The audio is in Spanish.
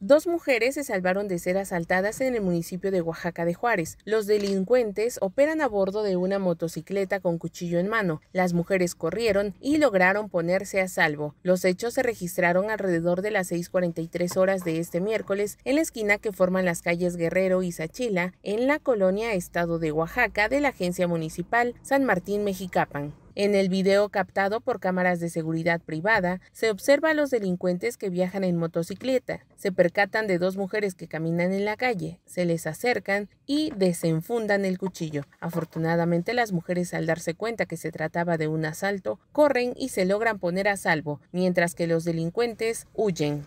Dos mujeres se salvaron de ser asaltadas en el municipio de Oaxaca de Juárez. Los delincuentes operan a bordo de una motocicleta con cuchillo en mano. Las mujeres corrieron y lograron ponerse a salvo. Los hechos se registraron alrededor de las 6.43 horas de este miércoles en la esquina que forman las calles Guerrero y Sachila, en la colonia Estado de Oaxaca de la Agencia Municipal San Martín Mexicapan. En el video captado por cámaras de seguridad privada, se observa a los delincuentes que viajan en motocicleta, se percatan de dos mujeres que caminan en la calle, se les acercan y desenfundan el cuchillo. Afortunadamente las mujeres al darse cuenta que se trataba de un asalto, corren y se logran poner a salvo, mientras que los delincuentes huyen.